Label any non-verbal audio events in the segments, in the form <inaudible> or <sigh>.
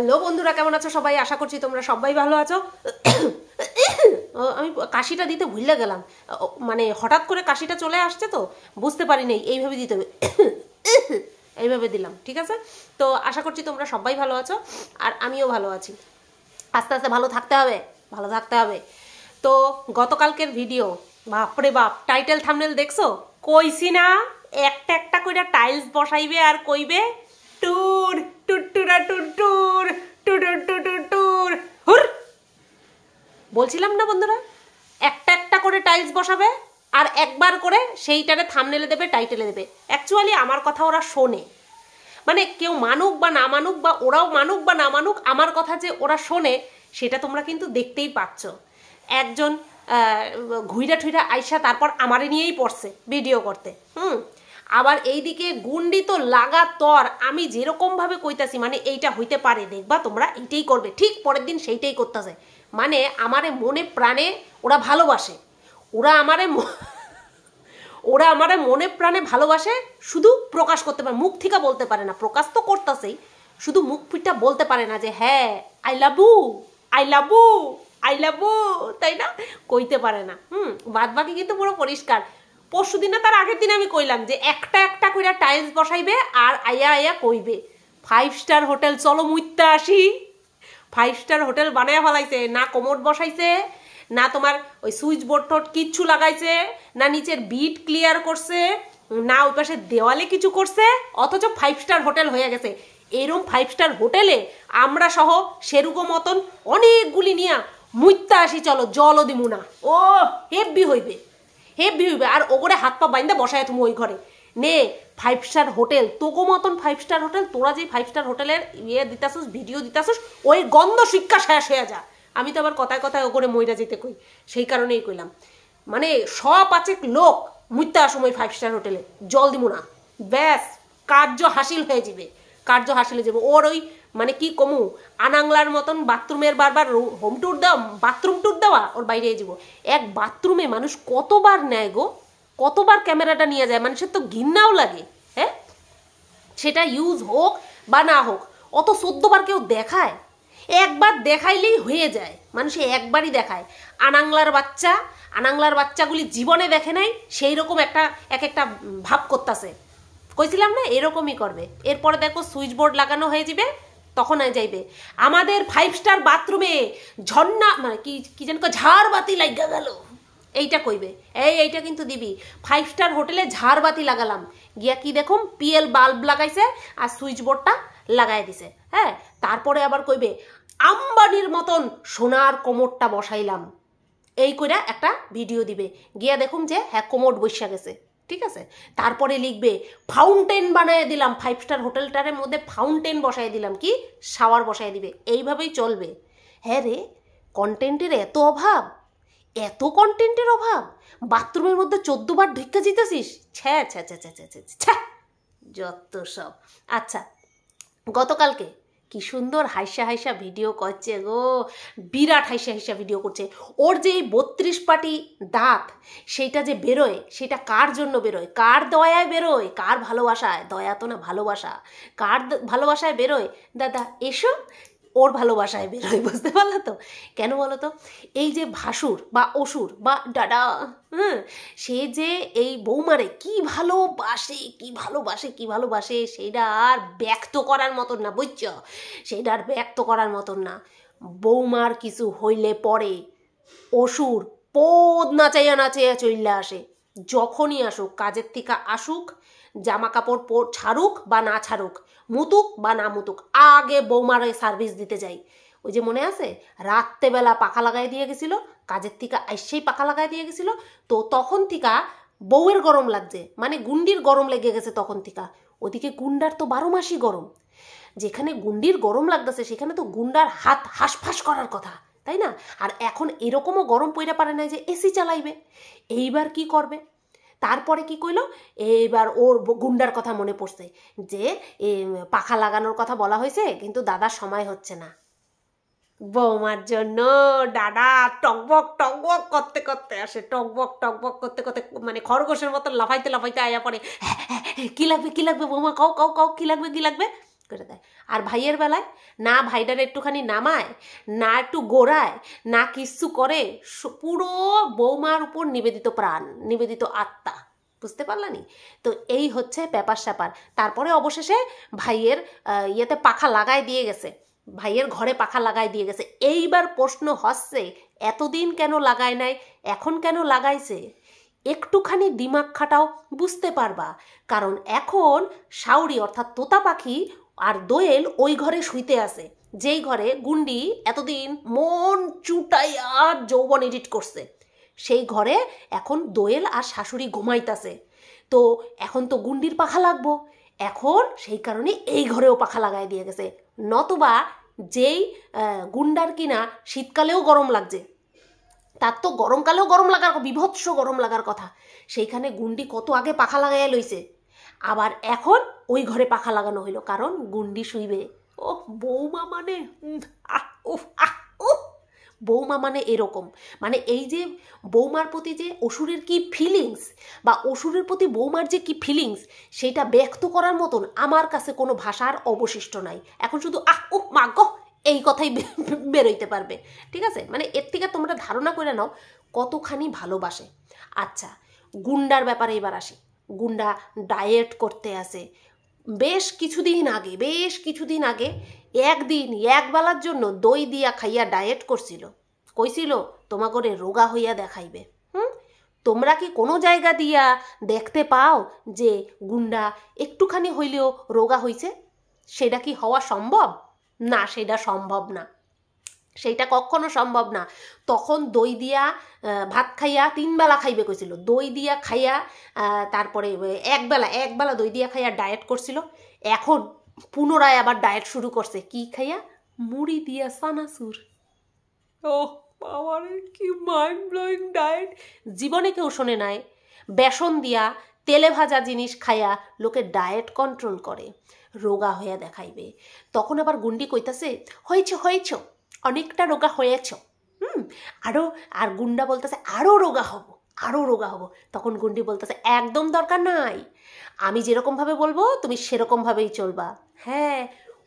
hello বন্ধুরা কেমন আছো সবাই আশা করছি তোমরা সবাই ভালো আছো <coughs> আমি কাশিটা দিতে ভুলে গেলাম মানে হঠাৎ করে কাশিটা চলে আসছে তো বুঝতে পারি নাই এইভাবে দিতে হবে <coughs> এইভাবে দিলাম ঠিক আছে তো আশা করছি তোমরা সবাই ভালো আছো আর আমিও ভালো আছি আস্তে আস্তে ভালো থাকতে হবে ভালো থাকতে হবে তো গতকালকের ভিডিও বাপরে বাপ টাইটেল থামনেল দেখছো কইসি না একটা একটা কইরা টাইলস বসাইবে আর কইবে টু বলছিলাম না বন্ধুরা একটা একটা করে টাইলস বসাবে আর একবার করে সেইটারে থামনেলে দেবে টাইটেলে দেবে অ্যাকচুয়ালি আমার কথা ওরা শোনে মানে কেউ মানুক বা না মানুক বা ওরাও মানুক বা না মানুক আমার কথা যে ওরা শোনে সেটা তোমরা কিন্তু দেখতেই পাচ্ছ একজন ঘুইরা ঠুইরা আইসা তারপর আমারে নিয়েই পড়ছে ভিডিও করতে হুম আবার এইদিকে গুন্ডি তো লাগাতর আমি যেরকমভাবে কইতাছি মানে এইটা হইতে পারে দেখবা তোমরা এইটাই করবে ঠিক পরের দিন সেইটাই করতেছে মানে আমারে মনে প্রাণে ওরা ভালোবাসে ওরা আমারে ওরা আমারে মনে প্রাণে ভালোবাসে শুধু প্রকাশ করতে পারে মুখ থেকে বলতে পারে না প্রকাশ তো করতেছেই শুধু মুখ পিঠটা বলতে পারে না যে হ্যাঁ I love you I love you I love you তাই না কইতে পারে না হুম বাদ বাকি কিন্তু পুরো পরিষ্কার পরশু দিনে না তার আগের দিন আমি কইলাম যে একটা একটা কইরা টাইলস বসাইবে আর আয়া আয়া কইবে ফাইভ স্টার হোটেল চলো মুইতে আসি ফাইভ স্টার হোটেল বানায় ফেলাইছে না কোমর বসাইছে না তোমার ওই সুইচ বোর্ড টোট কিচ্ছু লাগাইছে না নিচের বিট ক্লিয়ার করছে না ওই পাশে দেওয়ালে কিছু করছে অথচ ফাইভ স্টার হোটেল হয়ে গেছে এরম ফাইভ স্টার হোটেলে আমরা সহ সেরকম মতন অনেকগুলি নিয়া মুইত্যা আসি চলো জলও দিমু না ও হেব্বি হইবে হেব্বি হইবে আর ওগরে হাত পা বাইন্দা বসায় তুমি ওই ঘরে নে ফাইভ স্টার হোটেল তোকো মতন ফাইভ স্টার হোটেল তোরা যে ফাইভ স্টার হোটেলের ইয়ে দিতাসুস ভিডিও দিতাসুস ওই গন্ধ শিক্ষা শেষ হয়ে যা আমি তো আবার কথায় কথায় করে ময়রা যেতে কই সেই কারণেই কইলাম মানে স পাঁচেক লোক মিথ্যা আসুম ওই ফাইভ স্টার হোটেলে জল দিব না ব্যাস কার্য হাসিল হয়ে যাবে কার্য হাসিল হয়ে যাবে ওর ওই মানে কি কমু আনাংলার মতন বাথরুমের বারবার হোম ট্যুর দেওয়া বাথরুম ট্যুর দেওয়া ওর বাইরে যাব এক বাথরুমে মানুষ কতবার নেয় গো কতবার ক্যামেরাটা নিয়ে যায় মানুষের তো ঘিন্নাও লাগে হ্যাঁ সেটা ইউজ হোক বা না হোক অত চোদ্দবার কেউ দেখায় একবার দেখাইলেই হয়ে যায় মানুষে একবারই দেখায় আনাংলার বাচ্চা আনাংলার বাচ্চাগুলি জীবনে দেখে নাই সেই রকম একটা এক একটা ভাব করতেছে কইছিলাম না এরকমই করবে এরপরে দেখো সুইচ বোর্ড লাগানো হয়ে যাবে তখন আয় যাইবে আমাদের ফাইভ স্টার বাথরুমে ঝর্ণা মানে কি কি যেন ঝাড়বাতি লাগা গেল এইটা কইবে এই এইটা কিন্তু দিবি ফাইভ স্টার হোটেলে ঝাড়বাতি লাগালাম গিয়া কি দেখুন পিএল বাল্ব লাগাইছে আর সুইচ বোর্ডটা লাগাই দিছে হ্যাঁ তারপরে আবার কইবে আম্বানির মতন সোনার কোমরটা বসাইলাম এই কইরা একটা ভিডিও দিবে গিয়া দেখুন যে হ্যাঁ কোমর বৈশা গেছে ঠিক আছে তারপরে লিখবে ফাউন্টেন বানিয়ে দিলাম ফাইভ স্টার হোটেলটার মধ্যে ফাউন্টেন বসাই দিলাম কি শাওয়ার বসাই দিবে এইভাবেই চলবে হ্যাঁ রে কন্টেন্টের এত অভাব এত কন্টেন্টের অভাব বাথরুমের মধ্যে চোদ্দবার ঢেকে জিতেছিস ছ্যা ছ্যা ছ্যা ছ্যা ছ্যা ছ্যা যত সব আচ্ছা গতকালকে কি সুন্দর হাইসা হাইসা ভিডিও করছে গো বিরাট হাইসা হাইসা ভিডিও করছে ওর যে এই বত্রিশ পাটি দাঁত সেইটা যে বেরোয় সেটা কার জন্য বেরোয় কার দয়ায় বেরোয় কার ভালোবাসায় দয়া তো না ভালোবাসা কার ভালোবাসায় বেরোয় দাদা এসো ওর ভালোবাসায় বেরোয় বুঝতে পারলো তো কেন বলো তো এই যে ভাসুর বা অসুর বা ডাডা হ্যাঁ সে যে এই বৌমারে কি ভালোবাসে কি ভালোবাসে কি ভালোবাসে সেটা আর ব্যক্ত করার মতন না বুঝছ সেটা আর ব্যক্ত করার মতন না বৌমার কিছু হইলে পরে অসুর পদ নাচাইয়া নাচাইয়া চললে আসে যখনই আসুক কাজের থেকে আসুক জামা কাপড় ছাড়ুক বা না ছাড়ুক মুতুক বা না মুতুক আগে বৌমারে সার্ভিস দিতে যাই ওই যে মনে আছে রাত্রেবেলা পাখা লাগাই দিয়ে গেছিলো কাজের থেকে আইসেই পাখা লাগাই দিয়ে গেছিলো তো তখন থেকে বউয়ের গরম লাগছে মানে গুন্ডির গরম লেগে গেছে তখন থেকে ওদিকে গুন্ডার তো বারো মাসই গরম যেখানে গুন্ডির গরম লাগতেছে সেখানে তো গুন্ডার হাত হাঁসফাঁস করার কথা তাই না আর এখন এরকমও গরম পইরা পারে না যে এসি চালাইবে এইবার কি করবে তারপরে কি করলো এইবার ওর গুন্ডার কথা মনে পড়ছে যে পাখা লাগানোর কথা বলা হয়েছে কিন্তু দাদার সময় হচ্ছে না বৌমার জন্য দাদা টকবক টকবক করতে করতে আসে টকবক টকবক করতে করতে মানে খরগোশের মতো লাফাইতে লাফাইতে আয়া পড়ে হ্যাঁ, হ্যাঁ, হ্যাঁ, কি লাগবে কি লাগবে বৌমা কাউ কাউ কাউ কি লাগবে কি লাগবে করে দেয় আর ভাইয়ের বেলায় না ভাইটার একটুখানি নামায় না একটু গোড়ায় না কিচ্ছু করে পুরো বৌমার উপর নিবেদিত প্রাণ নিবেদিত আত্মা বুঝতে পারলানি তো এই হচ্ছে ব্যাপার স্যাপার তারপরে অবশেষে ভাইয়ের ইয়েতে পাখা লাগায় দিয়ে গেছে ভাইয়ের ঘরে পাখা লাগায় দিয়ে গেছে এইবার প্রশ্ন হচ্ছে এতদিন কেন লাগায় নাই এখন কেন লাগাইছে একটুখানি দিমাগ খাটাও বুঝতে পারবা কারণ এখন সাউরি অর্থাৎ তোতা পাখি আর দোয়েল ওই ঘরে শুইতে আসে যেই ঘরে গুন্ডি এতদিন মন চুটাইয়া যৌবন এডিট করছে সেই ঘরে এখন দোয়েল আর শাশুড়ি ঘুমাইতাছে তো এখন তো গুন্ডির পাখা লাগবো এখন সেই কারণে এই ঘরেও পাখা লাগাই দিয়ে গেছে নতবা যেই গুন্ডার কিনা শীতকালেও গরম লাগছে তার তো গরমকালেও গরম লাগার বিভৎস গরম লাগার কথা সেইখানে গুন্ডি কত আগে পাখা লাগাইয়া লইছে আবার এখন ওই ঘরে পাখা লাগানো হইলো কারণ গুন্ডি শুইবে ও বৌমা মানে উফ বৌমা মানে এরকম মানে এই যে বৌমার প্রতি যে অসুরের কি ফিলিংস বা অসুরের প্রতি বৌমার যে কি ফিলিংস সেটা ব্যক্ত করার মতন আমার কাছে কোনো ভাষার অবশিষ্ট নাই এখন শুধু আহ ও মা গহ এই কথাই বেরোইতে পারবে ঠিক আছে মানে এর থেকে তোমরা ধারণা করে নাও কতখানি ভালোবাসে আচ্ছা গুন্ডার ব্যাপারে এবার আসি গুন্ডা ডায়েট করতে আসে বেশ কিছুদিন আগে বেশ কিছুদিন আগে একদিন একবেলার জন্য দই দিয়া খাইয়া ডায়েট করছিল কইছিল করে রোগা হইয়া দেখাইবে হুম তোমরা কি কোনো জায়গা দিয়া দেখতে পাও যে গুন্ডা একটুখানি হইলেও রোগা হইছে সেটা কি হওয়া সম্ভব না সেটা সম্ভব না সেইটা কখনো সম্ভব না তখন দই দিয়া ভাত খাইয়া তিনবেলা খাইবে কইছিল দই দিয়া খাইয়া তারপরে একবেলা একবেলা দই দিয়া খাইয়া ডায়েট করছিল এখন পুনরায় আবার ডায়েট শুরু করছে কি খাইয়া মুড়ি দিয়া সানাসুর ও আমার কি মাইন্ড ব্লোয়িং ডায়েট জীবনে কেউ শোনে নাই বেসন দিয়া তেলে ভাজা জিনিস খায়া লোকে ডায়েট কন্ট্রোল করে রোগা হইয়া দেখাইবে তখন আবার গুন্ডি কইতাছে হয়েছ হয়েছ অনেকটা রোগা হয়েছ হুম আরও আর গুন্ডা বলতেছে আরও রোগা হব আরও রোগা হব তখন গুন্ডি বলতেছে একদম দরকার নাই আমি যেরকমভাবে বলবো তুমি সেরকমভাবেই চলবা হ্যাঁ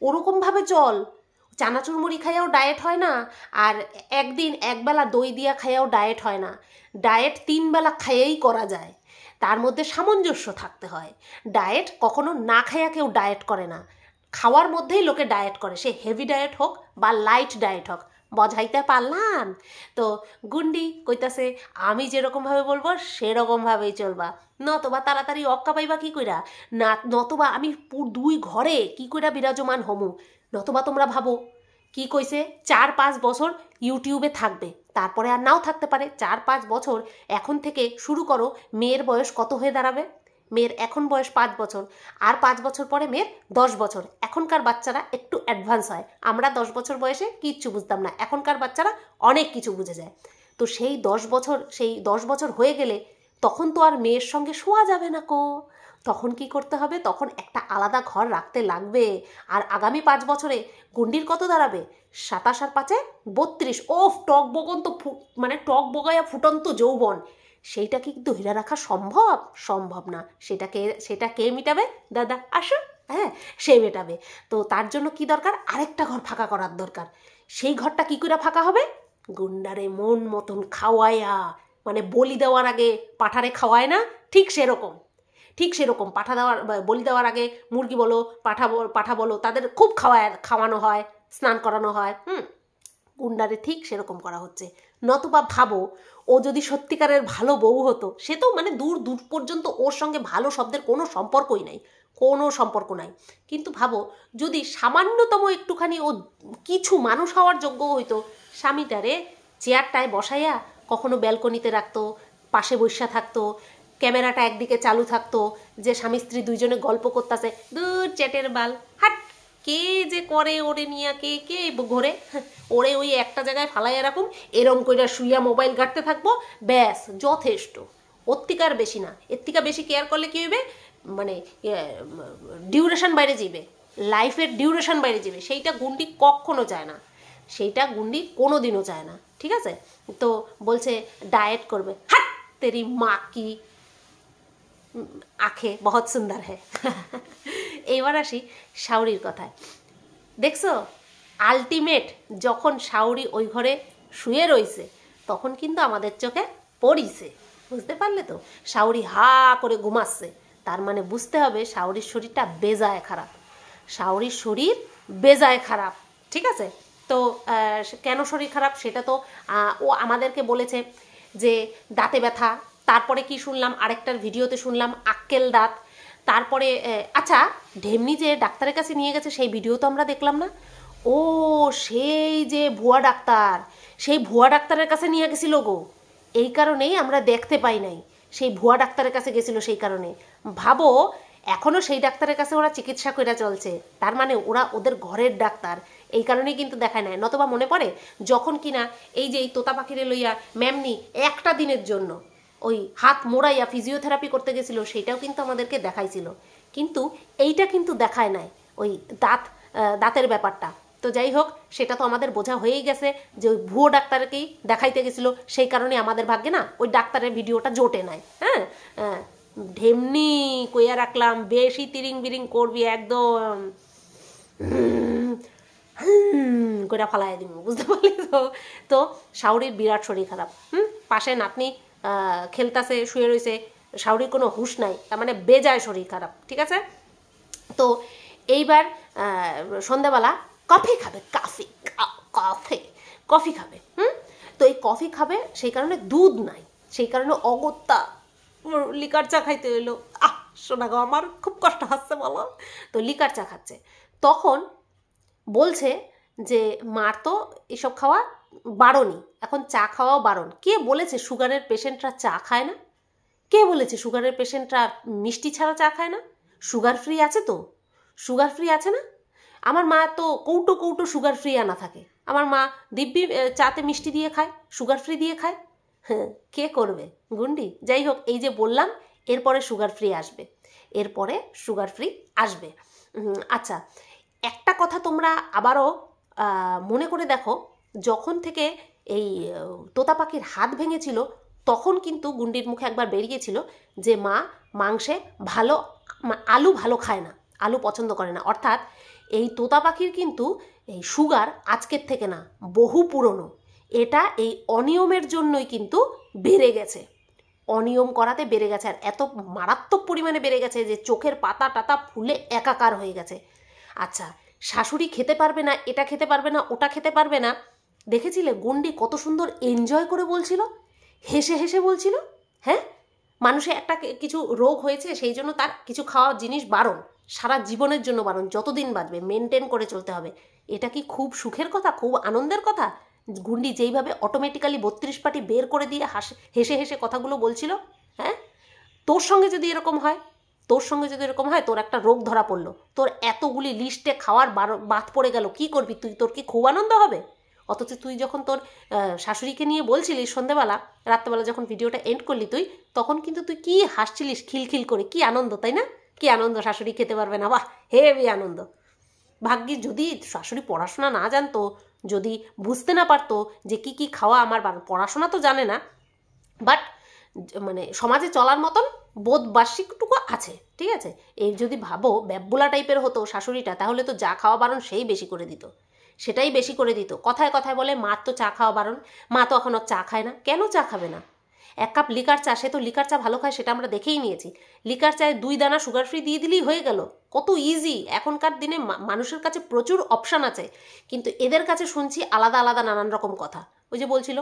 ওরকমভাবে চল চানাচুর মুড়ি খাইয়াও ডায়েট হয় না আর একদিন একবেলা দই দিয়া খাইয়াও ডায়েট হয় না ডায়েট তিনবেলা খাইয়েই করা যায় তার মধ্যে সামঞ্জস্য থাকতে হয় ডায়েট কখনো না খাইয়া কেউ ডায়েট করে না খাওয়ার মধ্যেই লোকে ডায়েট করে সে হেভি ডায়েট হোক বা লাইট ডায়েট হোক বঝাইতে পারলাম তো গুন্ডি কইতাছে আমি যেরকমভাবে বলবো সেরকমভাবেই চলবা নতবা তাড়াতাড়ি অক্কা পাইবা কী কইরা না নতবা আমি দুই ঘরে কি কইরা বিরাজমান হমু নতবা তোমরা ভাবো কি কইছে চার পাঁচ বছর ইউটিউবে থাকবে তারপরে আর নাও থাকতে পারে চার পাঁচ বছর এখন থেকে শুরু করো মেয়ের বয়স কত হয়ে দাঁড়াবে মেয়ের এখন বয়স পাঁচ বছর আর পাঁচ বছর পরে মেয়ের দশ বছর এখনকার বাচ্চারা একটু অ্যাডভান্স হয় আমরা দশ বছর বয়সে কিচ্ছু বুঝতাম না এখনকার বাচ্চারা অনেক কিছু বুঝে যায় তো সেই দশ বছর সেই দশ বছর হয়ে গেলে তখন তো আর মেয়ের সঙ্গে শোয়া যাবে না কো তখন কি করতে হবে তখন একটা আলাদা ঘর রাখতে লাগবে আর আগামী পাঁচ বছরে গুন্ডির কত দাঁড়াবে সাতাশ আর পাঁচে বত্রিশ ওফ টক বগন তো মানে টক বগায়া ফুটন্ত যৌবন সেইটা কি ধরে রাখা সম্ভব সম্ভব না সেটাকে সেটা কে মিটাবে দাদা আসো হ্যাঁ সে মেটাবে তো তার জন্য কি দরকার আরেকটা ঘর ফাঁকা করার দরকার সেই ঘরটা কি করে ফাঁকা হবে গুন্ডারে মন মতন খাওয়ায়া মানে বলি দেওয়ার আগে পাঠারে খাওয়ায় না ঠিক সেরকম ঠিক সেরকম পাঠা দেওয়ার বলি দেওয়ার আগে মুরগি বলো পাঠা পাঠা বলো তাদের খুব খাওয়ায় খাওয়ানো হয় স্নান করানো হয় হুম গুন্ডারে ঠিক সেরকম করা হচ্ছে নতুবা ভাবো ও যদি সত্যিকারের ভালো বউ হতো সে তো মানে দূর দূর পর্যন্ত ওর সঙ্গে ভালো শব্দের কোনো সম্পর্কই নাই কোনো সম্পর্ক নাই কিন্তু ভাবো যদি সামান্যতম একটুখানি ও কিছু মানুষ হওয়ার যোগ্য হইতো স্বামীটারে চেয়ারটায় বসাইয়া কখনো ব্যালকনিতে রাখতো পাশে বৈশা থাকতো ক্যামেরাটা একদিকে চালু থাকতো যে স্বামী স্ত্রী দুইজনে গল্প করতেছে দূর চ্যাটের বাল হাট কে যে করে ওরে নিয়া কে কে ঘরে ওরে ওই একটা জায়গায় ফালাই এরকম এরম কইরা শুইয়া মোবাইল ঘাটতে থাকবো ব্যাস যথেষ্ট অত্তিকার বেশি না এর বেশি কেয়ার করলে কী হইবে মানে ডিউরেশন বাইরে যাবে লাইফের ডিউরেশন বাইরে যাবে সেইটা গুন্ডি কখনো চায় না সেইটা গুন্ডি কোনো দিনও চায় না ঠিক আছে তো বলছে ডায়েট করবে হাত তেরি মা কি আঁখে বহুত সুন্দর হ্যাঁ এইবার আসি শাওরির কথায় দেখছো আলটিমেট যখন শাওরি ওই ঘরে শুয়ে রয়েছে তখন কিন্তু আমাদের চোখে পড়িছে বুঝতে পারলে তো শাওরি হা করে ঘুমাচ্ছে তার মানে বুঝতে হবে শাওরির শরীরটা বেজায় খারাপ শাওরির শরীর বেজায় খারাপ ঠিক আছে তো কেন শরীর খারাপ সেটা তো ও আমাদেরকে বলেছে যে দাঁতে ব্যথা তারপরে কি শুনলাম আরেকটার ভিডিওতে শুনলাম আক্কেল দাঁত তারপরে আচ্ছা ঢেমনি যে ডাক্তারের কাছে নিয়ে গেছে সেই ভিডিও তো আমরা দেখলাম না ও সেই যে ভুয়া ডাক্তার সেই ভুয়া ডাক্তারের কাছে নিয়ে গেছিল গো এই কারণেই আমরা দেখতে পাই নাই সেই ভুয়া ডাক্তারের কাছে গেছিল সেই কারণে ভাবো এখনও সেই ডাক্তারের কাছে ওরা চিকিৎসা করে চলছে তার মানে ওরা ওদের ঘরের ডাক্তার এই কারণেই কিন্তু দেখায় নেয় নতবা মনে পড়ে যখন কিনা এই যে এই তোতা পাখিরে লইয়া ম্যামনি একটা দিনের জন্য ওই হাত মোড়াইয়া ফিজিওথেরাপি করতে গেছিলো সেটাও কিন্তু আমাদেরকে দেখাইছিল কিন্তু এইটা কিন্তু দেখায় নাই ওই দাঁত দাঁতের ব্যাপারটা তো যাই হোক সেটা তো আমাদের বোঝা হয়েই গেছে যে ওই ভুয়ো ডাক্তারকেই দেখাইতে গেছিলো সেই কারণে আমাদের ভাগ্যে না ওই ডাক্তারের ভিডিওটা জোটে নাই হ্যাঁ ঢেমনি কইয়া রাখলাম বেশি তিরিং বিরিং করবি একদম করে ফালাই দিব বুঝতে পারলি তো তো শাউরির বিরাট শরীর খারাপ হুম পাশে নাতনি খেলতাছে শুয়ে রয়েছে শাওরির কোনো হুশ নাই তার মানে বেজায় শরীর খারাপ ঠিক আছে তো এইবার সন্ধ্যাবেলা কফি খাবে কাফি কফি কফি খাবে হুম তো এই কফি খাবে সেই কারণে দুধ নাই সেই কারণে অগত্যা লিকার চা খাইতে এলো আহ শোনা গো আমার খুব কষ্ট হচ্ছে বলো তো লিকার চা খাচ্ছে তখন বলছে যে মার তো এসব খাওয়া বারণই এখন চা খাওয়াও বারণ কে বলেছে সুগারের পেশেন্টরা চা খায় না কে বলেছে সুগারের পেশেন্টরা মিষ্টি ছাড়া চা খায় না সুগার ফ্রি আছে তো সুগার ফ্রি আছে না আমার মা তো কৌটো কৌটো সুগার ফ্রি আনা থাকে আমার মা দিব্যি চাতে মিষ্টি দিয়ে খায় সুগার ফ্রি দিয়ে খায় হ্যাঁ কে করবে গুন্ডি যাই হোক এই যে বললাম এরপরে সুগার ফ্রি আসবে এরপরে সুগার ফ্রি আসবে আচ্ছা একটা কথা তোমরা আবারও মনে করে দেখো যখন থেকে এই তোতা পাখির হাত ভেঙেছিল তখন কিন্তু গুন্ডির মুখে একবার বেরিয়েছিল যে মা মাংসে ভালো আলু ভালো খায় না আলু পছন্দ করে না অর্থাৎ এই তোতা পাখির কিন্তু এই সুগার আজকের থেকে না বহু পুরনো এটা এই অনিয়মের জন্যই কিন্তু বেড়ে গেছে অনিয়ম করাতে বেড়ে গেছে আর এত মারাত্মক পরিমাণে বেড়ে গেছে যে চোখের পাতা টাতা ফুলে একাকার হয়ে গেছে আচ্ছা শাশুড়ি খেতে পারবে না এটা খেতে পারবে না ওটা খেতে পারবে না দেখেছিলে গন্ডি কত সুন্দর এনজয় করে বলছিল হেসে হেসে বলছিল হ্যাঁ মানুষে একটা কিছু রোগ হয়েছে সেই জন্য তার কিছু খাওয়া জিনিস বারণ সারা জীবনের জন্য বারণ যতদিন বাঁচবে মেনটেন করে চলতে হবে এটা কি খুব সুখের কথা খুব আনন্দের কথা গুন্ডি যেইভাবে অটোমেটিক্যালি বত্রিশ পাটি বের করে দিয়ে হাসে হেসে হেসে কথাগুলো বলছিল হ্যাঁ তোর সঙ্গে যদি এরকম হয় তোর সঙ্গে যদি এরকম হয় তোর একটা রোগ ধরা পড়লো তোর এতগুলি লিস্টে খাওয়ার বাদ পড়ে গেল কি করবি তুই তোর কি খুব আনন্দ হবে অথচ তুই যখন তোর শাশুড়িকে নিয়ে বলছিলি সন্ধেবেলা রাত্রেবেলা যখন ভিডিওটা এন্ড করলি তুই তখন কিন্তু তুই কি হাসছিলিস খিলখিল করে কি আনন্দ তাই না কি আনন্দ শাশুড়ি খেতে পারবে না বাহ হেভি আনন্দ ভাগ্যে যদি শাশুড়ি পড়াশোনা না জানতো যদি বুঝতে না পারতো যে কি কি খাওয়া আমার পড়াশোনা তো জানে না বাট মানে সমাজে চলার মতন বোধ বার্ষিকটুকু আছে ঠিক আছে এই যদি ভাবো ব্যাববুলা টাইপের হতো শাশুড়িটা তাহলে তো যা খাওয়া বারণ সেই বেশি করে দিত সেটাই বেশি করে দিত কথায় কথায় বলে মার তো চা খাওয়া বারণ মা তো এখন চা খায় না কেন চা খাবে না এক কাপ লিকার চা সে তো লিকার চা ভালো খায় সেটা আমরা দেখেই নিয়েছি লিকার চায়ে দুই দানা সুগার ফ্রি দিয়ে দিলেই হয়ে গেল কত ইজি এখনকার দিনে মানুষের কাছে প্রচুর অপশান আছে কিন্তু এদের কাছে শুনছি আলাদা আলাদা নানান রকম কথা ওই যে বলছিল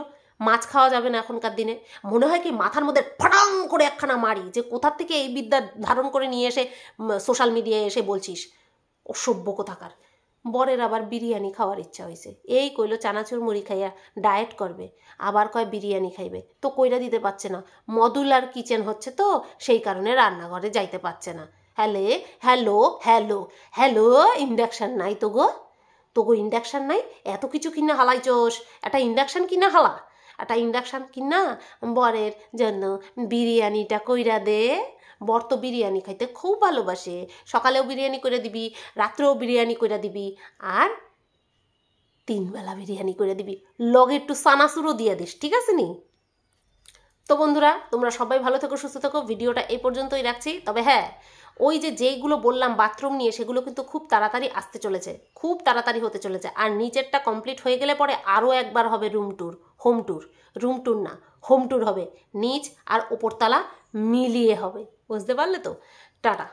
মাছ খাওয়া যাবে না এখনকার দিনে মনে হয় কি মাথার মধ্যে ফটাং করে একখানা মারি যে কোথার থেকে এই বিদ্যা ধারণ করে নিয়ে এসে সোশ্যাল মিডিয়ায় এসে বলছিস অসভ্য কোথাকার বরের আবার বিরিয়ানি খাওয়ার ইচ্ছা হয়েছে এই কইল চানাচুর মুড়ি খাইয়া ডায়েট করবে আবার কয় বিরিয়ানি খাইবে তো কইরা দিতে পারছে না মদুলার কিচেন হচ্ছে তো সেই কারণে রান্নাঘরে যাইতে পারছে না হ্যালে হ্যালো হ্যালো হ্যালো ইন্ডাকশান নাই তো গো তো গো ইন্ডাকশান নাই এত কিছু কিনা হালাইছোস একটা ইন্ডাকশান কিনা হালা একটা ইন্ডাকশান কিনা বরের জন্য বিরিয়ানিটা কইরা দে বর্ত বিরিয়ানি খাইতে খুব ভালোবাসে সকালেও বিরিয়ানি করে দিবি রাত্রেও বিরিয়ানি করে দিবি আর তিনবেলা বিরিয়ানি করে দিবি লগে একটু সানাসুরও দিয়ে দিস ঠিক আছে নি তো বন্ধুরা তোমরা সবাই ভালো থেকো সুস্থ থাকো ভিডিওটা এই পর্যন্তই রাখছি তবে হ্যাঁ ওই যে যেইগুলো বললাম বাথরুম নিয়ে সেগুলো কিন্তু খুব তাড়াতাড়ি আসতে চলেছে খুব তাড়াতাড়ি হতে চলেছে আর নিচেরটা কমপ্লিট হয়ে গেলে পরে আরও একবার হবে room tour home tour room tour না হোম ট্যুর হবে নিচ আর ওপরতলা মিলিয়ে হবে বুঝতে পারলে তো টাটা